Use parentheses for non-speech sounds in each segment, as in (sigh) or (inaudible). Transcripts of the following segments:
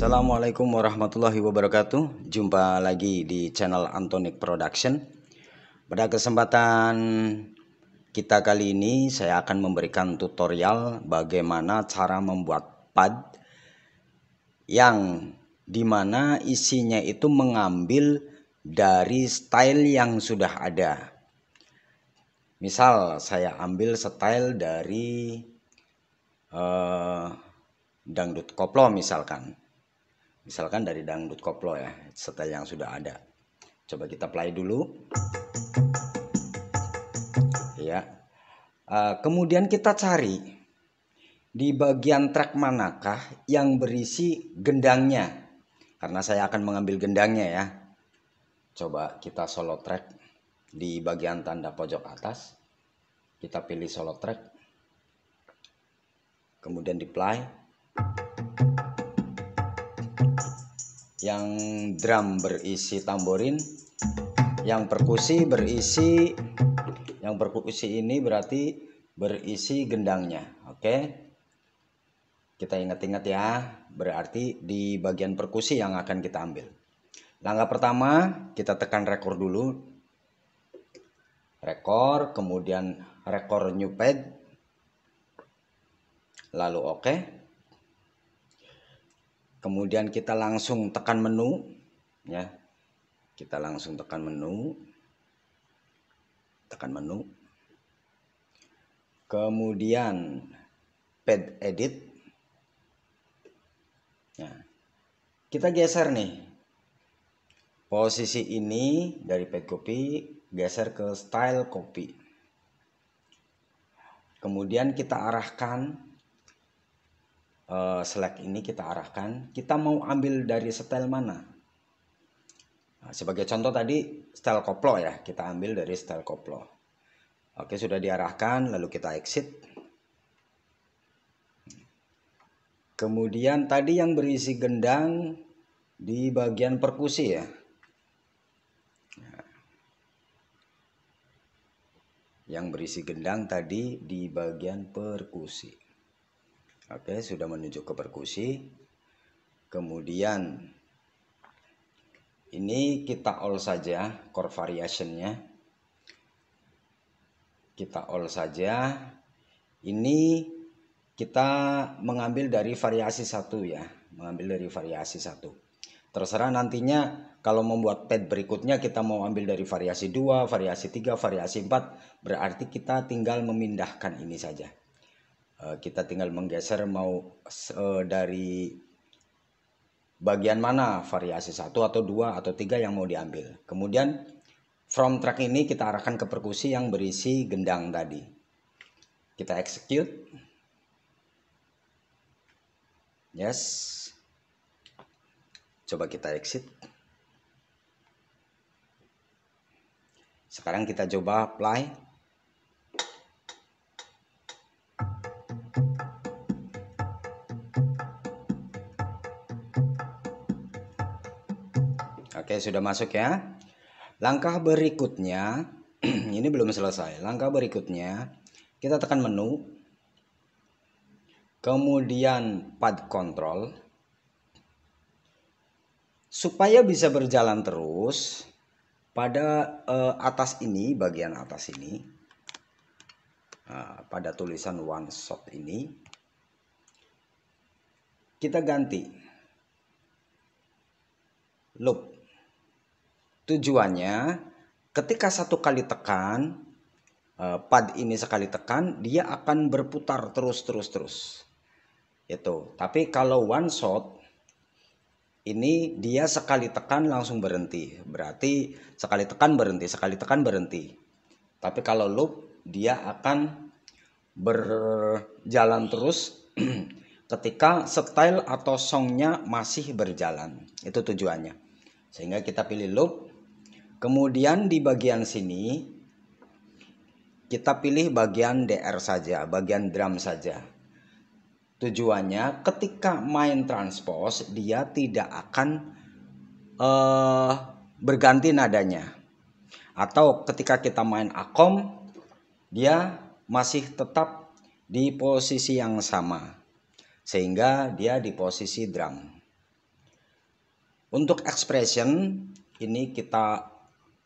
Assalamualaikum warahmatullahi wabarakatuh Jumpa lagi di channel Antonik Production Pada kesempatan kita kali ini saya akan memberikan tutorial bagaimana cara membuat pad Yang dimana isinya itu mengambil dari style yang sudah ada Misal saya ambil style dari uh, dangdut koplo misalkan misalkan dari dangdut koplo ya setel yang sudah ada coba kita play dulu ya kemudian kita cari di bagian track manakah yang berisi gendangnya karena saya akan mengambil gendangnya ya coba kita solo track di bagian tanda pojok atas kita pilih solo track kemudian di play yang drum berisi tamborin, yang perkusi berisi yang perkusi ini berarti berisi gendangnya. Oke. Kita ingat-ingat ya, berarti di bagian perkusi yang akan kita ambil. Langkah pertama, kita tekan rekor dulu. Rekor, kemudian rekor new pad. Lalu oke. Okay kemudian kita langsung tekan menu ya kita langsung tekan menu tekan menu kemudian pad edit ya. kita geser nih posisi ini dari pad copy geser ke style copy kemudian kita arahkan Eh, select ini kita arahkan kita mau ambil dari style mana nah, sebagai contoh tadi style koplo ya kita ambil dari style koplo oke sudah diarahkan lalu kita exit kemudian tadi yang berisi gendang di bagian perkusi ya yang berisi gendang tadi di bagian perkusi Oke, sudah menuju ke perkusi. Kemudian ini kita all saja chord variationnya. Kita all saja. Ini kita mengambil dari variasi satu ya, mengambil dari variasi satu. Terserah nantinya kalau membuat pad berikutnya kita mau ambil dari variasi 2, variasi 3, variasi 4, berarti kita tinggal memindahkan ini saja. Eh, kita tinggal menggeser mau eh, dari bagian mana variasi satu atau dua atau tiga yang mau diambil. Kemudian from track ini kita arahkan ke perkusi yang berisi gendang tadi. Kita execute. Yes. Coba kita exit. Sekarang kita coba apply. saya sudah masuk ya. Langkah berikutnya, (clears throat) ini belum selesai. Langkah berikutnya, kita tekan menu. Kemudian pad control. Supaya bisa berjalan terus, pada uh, atas ini, bagian atas ini, uh, pada tulisan one shot ini, kita ganti loop Tujuannya ketika satu kali tekan eh, pad ini sekali tekan dia akan berputar terus terus terus. Itu. Tapi kalau one shot ini dia sekali tekan langsung berhenti. Berarti sekali tekan berhenti, sekali tekan berhenti. Tapi kalau loop dia akan berjalan terus (clears throat) ketika style atau songnya masih berjalan. Itu tujuannya. Sehingga kita pilih loop Kemudian di bagian sini kita pilih bagian DR saja, bagian drum saja. Tujuannya ketika main transpose dia tidak akan uh, berganti nadanya. Atau ketika kita main akom dia masih tetap di posisi yang sama. Sehingga dia di posisi drum. Untuk expression ini kita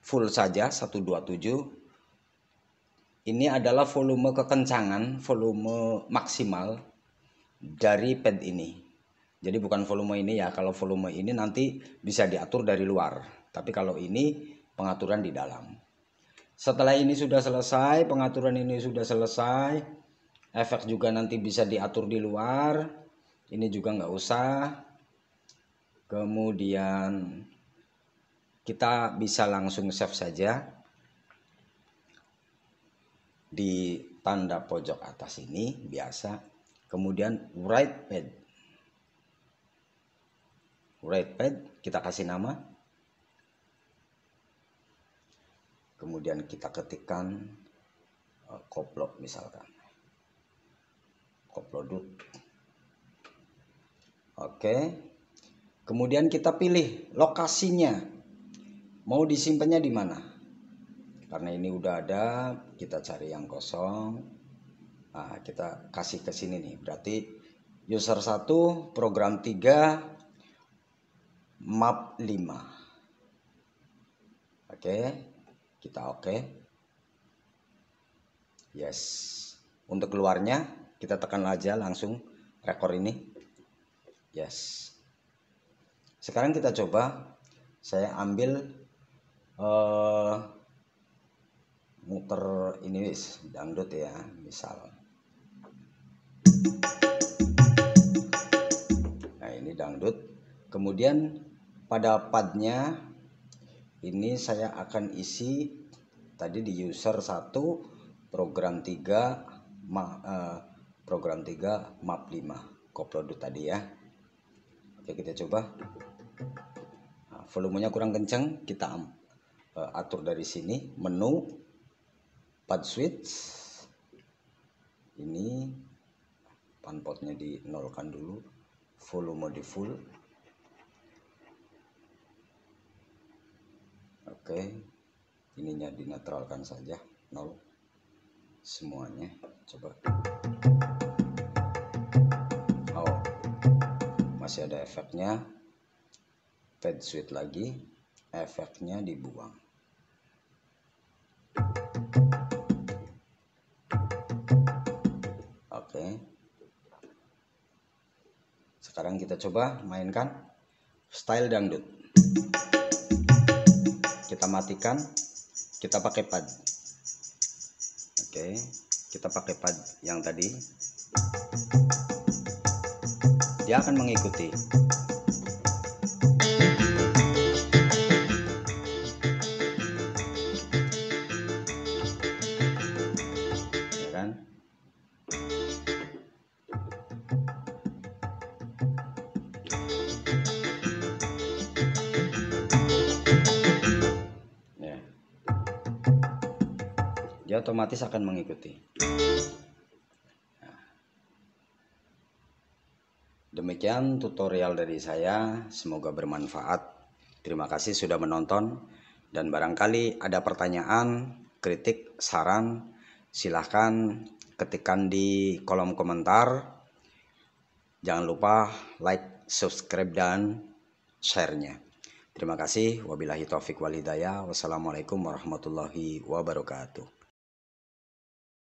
full saja 127 ini adalah volume kekencangan volume maksimal dari pad ini jadi bukan volume ini ya kalau volume ini nanti bisa diatur dari luar tapi kalau ini pengaturan di dalam setelah ini sudah selesai pengaturan ini sudah selesai efek juga nanti bisa diatur di luar ini juga nggak usah kemudian kita bisa langsung save saja di tanda pojok atas ini biasa kemudian write pad write pad kita kasih nama kemudian kita ketikkan eh, koplok misalkan dulu oke kemudian kita pilih lokasinya Mau disimpannya di mana? Karena ini udah ada, kita cari yang kosong. Nah, kita kasih ke sini nih. Berarti user 1, program 3, map 5. Oke, kita oke. Okay. Yes. Untuk keluarnya kita tekan aja langsung rekor ini. Yes. Sekarang kita coba saya ambil uh, muter ini wis dangdut ya misal nah ini dangdut kemudian pada padnya ini saya akan isi tadi di user 1 program 3 ma, uh, program 3 map 5 koplodo tadi ya oke kita coba nah, volumenya kurang kenceng kita Eh, atur dari sini menu pad switch ini panpotnya di nolkan dulu volume di full oke okay. ininya dinetralkan saja nol semuanya coba oh masih ada efeknya fade switch lagi efeknya dibuang Oke. Sekarang kita coba mainkan style dangdut. Kita matikan, kita pakai pad. Oke, kita pakai pad yang tadi. Dia akan mengikuti. dia otomatis akan mengikuti. Demikian tutorial dari saya, semoga bermanfaat. Terima kasih sudah menonton dan barangkali ada pertanyaan, kritik, saran, silahkan ketikkan di kolom komentar. Jangan lupa like, subscribe, dan share-nya. Terima kasih. Wabillahi taufik walidaya. Wassalamualaikum warahmatullahi wabarakatuh.